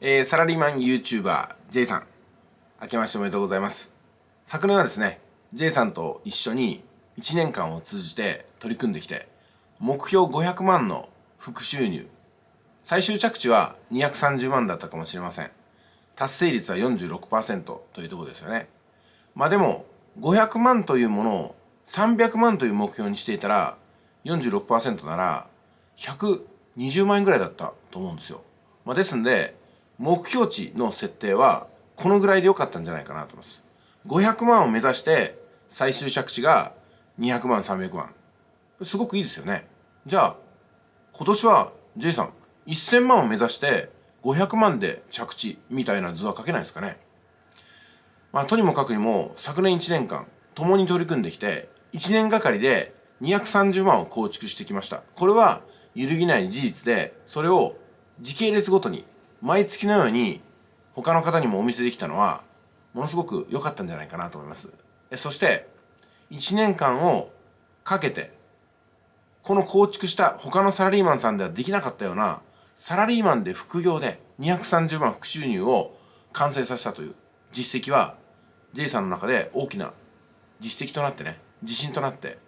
えー、サラリーマン YouTuber J さん、明けましておめでとうございます。昨年はですね、J さんと一緒に1年間を通じて取り組んできて、目標500万の副収入、最終着地は230万だったかもしれません。達成率は46%というところですよね。まあでも、500万というものを300万という目標にしていたら、46%なら120万円ぐらいだったと思うんですよ。まあ、ですんで、目標値の設定はこのぐらいで良かったんじゃないかなと思います。500万を目指して最終着地が200万、300万。すごくいいですよね。じゃあ、今年は J さん1000万を目指して500万で着地みたいな図は書けないですかね。まあ、とにもかくにも昨年1年間共に取り組んできて1年がかりで230万を構築してきました。これは揺るぎない事実で、それを時系列ごとに毎月のように他の方にもお見せできたのはものすごく良かったんじゃないかなと思いますそして1年間をかけてこの構築した他のサラリーマンさんではできなかったようなサラリーマンで副業で230万副収入を完成させたという実績は J さんの中で大きな実績となってね自信となって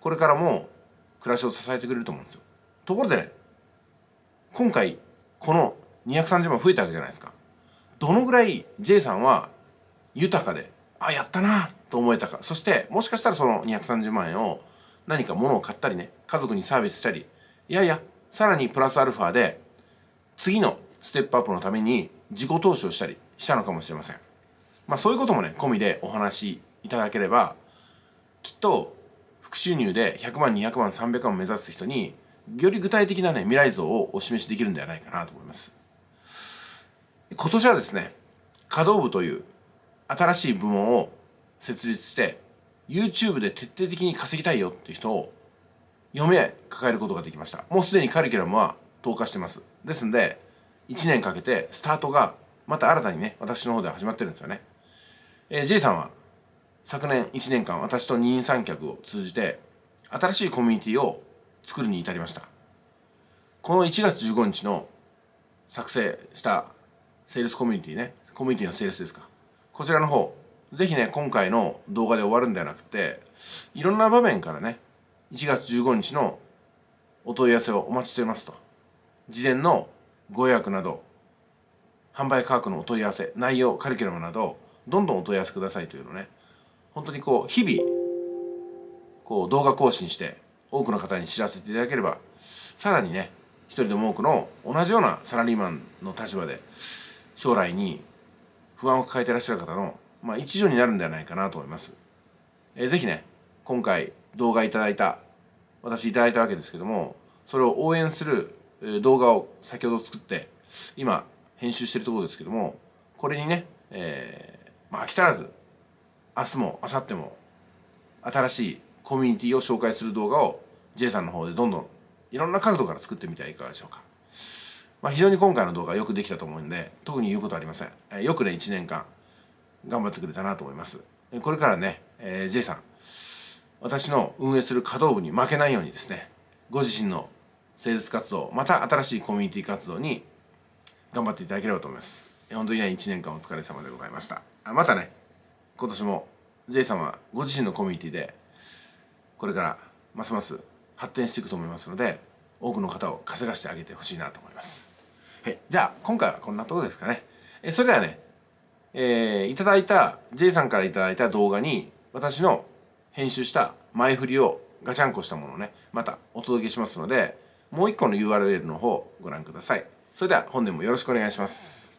これからも暮らしを支えてくれると思うんですよところでね今回この230万増えたわけじゃないですかどのぐらい J さんは豊かであやったなと思えたかそしてもしかしたらその230万円を何か物を買ったりね家族にサービスしたりいやいやさらにプラスアルファで次のステップアップのために自己投資をしたりしたのかもしれませんまあそういうこともね込みでお話しいただければきっと副収入で100万200万300万を目指す人により具体的なね未来像をお示しできるんではないかなと思います今年はですね稼働部という新しい部門を設立して YouTube で徹底的に稼ぎたいよっていう人を4名抱えることができましたもうすでにカリキュラムは投下してますですんで1年かけてスタートがまた新たにね私の方では始まってるんですよね、えー、J さんは昨年1年間私と二人三脚を通じて新しいコミュニティを作るに至りましたこの1月15日の作成したセールスコミュニティねコミュニティのセールスですかこちらの方是非ね今回の動画で終わるんではなくていろんな場面からね1月15日のお問い合わせをお待ちしていますと事前のご予約など販売価格のお問い合わせ内容カリキュラムなどどんどんお問い合わせくださいというのね本当にこう日々こう動画更新して多くの方に知らせていただければさらにね一人でも多くの同じようなサラリーマンの立場で将来に不安を抱えてらっしゃる方の、まあ、一助になるんではないかなと思います。えー、ぜひね、今回動画いただいた、私いただいたわけですけども、それを応援する動画を先ほど作って、今編集してるところですけども、これにね、えー、まあ飽き足らず、明日も明後日も新しいコミュニティを紹介する動画を J さんの方でどんどんいろんな角度から作ってみてはいかがでしょうか。まあ、非常に今回の動画よくできたと思うんで特に言うことありません、えよくね1年間頑張ってくれたなと思いますこれからね、えー、J さん私の運営する稼働部に負けないようにですねご自身のセールス活動また新しいコミュニティ活動に頑張っていただければと思います本当に1年間お疲れ様でございましたまたね今年も J さんはご自身のコミュニティでこれからますます発展していくと思いますので多くの方を稼がしてあげてほしいなと思いますはい、じゃあ今回はこんなとこですかね。えそれではね、えー、いただいた J さんからいただいた動画に私の編集した前振りをガチャンコしたものをねまたお届けしますのでもう一個の URL の方をご覧ください。それでは本年もよろしくお願いします。